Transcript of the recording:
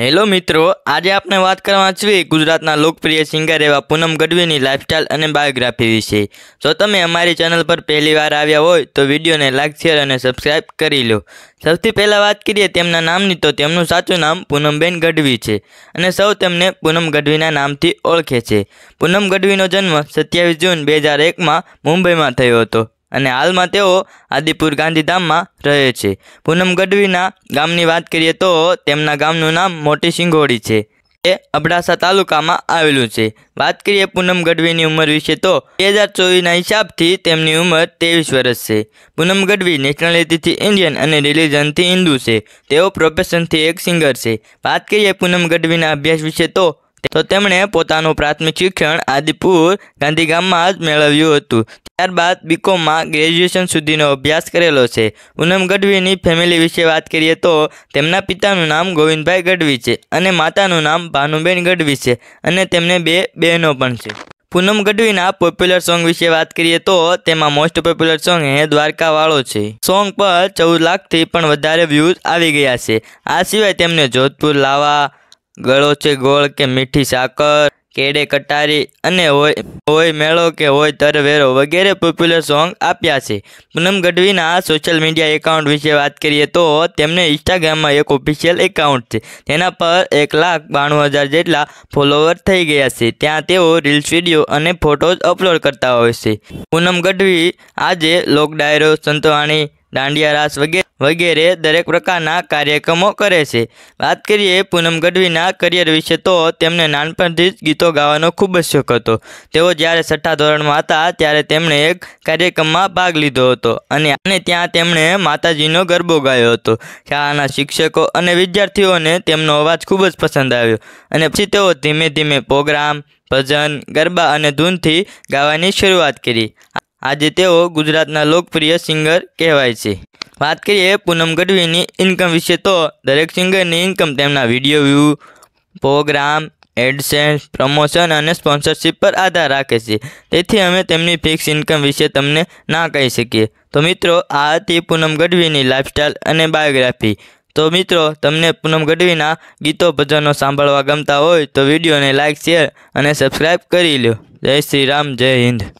hello મિત્રો આજે આપણે વાત કરવા છીએ ગુજરાતના લોકપ્રિય સિંગર એવા પૂનમ ગઢવીની લાઇફસ્ટાઇલ અને બાયોગ્રાફી વિશે જો તમે અમારી ચેનલ પર પહેલી વાર આવ્યા હોય તો વિડીયોને લાઇક શેર અને સબસ્ક્રાઇબ કરી લો સૌથી પહેલાં વાત કરીએ તેમના નામની તો તેમનું સાચું નામ પૂનમબેન ગઢવી છે અને સૌ તેમને પૂનમ ગઢવીના નામથી ઓળખે છે પૂનમ ગઢવીનો જન્મ સત્યાવીસ જૂન બે હજાર એકમાં મુંબઈમાં થયો હતો અને હાલમાં તેઓ આદિપુર ગાંધીધામમાં રહે છે પૂનમ ગઢવીના ગામની વાત કરીએ તો તેમના ગામનું નામ મોટી સિંગોડી છે એ અબડાસા તાલુકામાં આવેલું છે વાત કરીએ પૂનમ ગઢવીની ઉંમર વિશે તો બે હજાર ચોવીસના હિસાબથી તેમની ઉંમર ત્રેવીસ વર્ષ છે પૂનમ ગઢવી નેશનાલિટીથી ઇન્ડિયન અને રિલિજનથી હિન્દુ છે તેઓ પ્રોફેશનથી એક સિંગર છે વાત કરીએ પૂનમ ગઢવીના અભ્યાસ વિશે તો તો તેમણે પોતાનું પ્રાથમિક શિક્ષણ આદિપુર ગાંધીગામમાં જ મેળવ્યું હતું ત્યારબાદ બીકોમમાં ગ્રેજ્યુએશન સુધીનો અભ્યાસ કરેલો છે પૂનમ ગઢવીની ફેમિલી વિશે વાત કરીએ તો તેમના પિતાનું નામ ગોવિંદભાઈ ગઢવી છે અને માતાનું નામ ભાનુબેન ગઢવી છે અને તેમને બે બહેનો પણ છે પૂનમ ગઢવીના પોપ્યુલર સોંગ વિશે વાત કરીએ તો તેમાં મોસ્ટ પોપ્યુલર સોંગ હે દ્વારકાવાળો છે સોંગ પર ચૌદ લાખથી પણ વધારે વ્યૂઝ આવી ગયા છે આ સિવાય તેમને જોધપુર લાવા ગળો છે ગોળ કે મીઠી સાકર કેડે કટારી અને હોય હોય મેળો કે હોય તરવેરો વગેરે પોપ્યુલર સોંગ આપ્યા છે પૂનમ ગઢવીના સોશિયલ મીડિયા એકાઉન્ટ વિશે વાત કરીએ તો તેમને ઇન્સ્ટાગ્રામમાં એક ઓફિશિયલ એકાઉન્ટ છે તેના પર એક લાખ બાણું હજાર જેટલા ફોલોવર થઈ ગયા છે ત્યાં તેઓ રીલ્સ વિડીયો અને ફોટોઝ અપલોડ કરતા હોય છે પૂનમ ગઢવી આજે લોક ડાયરો સંતવાણી દાંડિયા રાસ વગેરે દરેક પ્રકારના કાર્યક્રમો કરે છે વાત કરીએ પૂનમ ગઢવીના કરિયર વિશે તો તેમને નાનપણથી જ ગીતો ગાવાનો ખૂબ જ શોખ હતો તેઓ જ્યારે છઠ્ઠા ધોરણમાં હતા ત્યારે તેમણે એક કાર્યક્રમમાં ભાગ લીધો હતો અને અને ત્યાં તેમણે માતાજીનો ગરબો ગાયો હતો શાળાના શિક્ષકો અને વિદ્યાર્થીઓને તેમનો અવાજ ખૂબ જ પસંદ આવ્યો અને પછી તેઓ ધીમે ધીમે પ્રોગ્રામ ભજન ગરબા અને ધૂનથી ગાવાની શરૂઆત કરી આજે તેઓ ગુજરાતના લોકપ્રિય સિંગર કહેવાય છે વાત કરીએ પૂનમ ગઢવીની ઇન્કમ વિશે તો દરેક સિંગરની ઇન્કમ તેમના video view program AdSense promotion અને સ્પોન્સરશિપ પર આધાર રાખે છે તેથી અમે તેમની ફિક્સ ઇન્કમ વિશે તમને ના કહી શકીએ તો મિત્રો આ હતી પૂનમ ગઢવીની લાઇફસ્ટાઇલ અને બાયોગ્રાફી તો મિત્રો તમને પૂનમ ગઢવીના ગીતો ભજનો સાંભળવા ગમતા હોય તો વિડીયોને લાઇક શેર અને સબસ્ક્રાઇબ કરી લો જય શ્રી રામ જય હિન્દ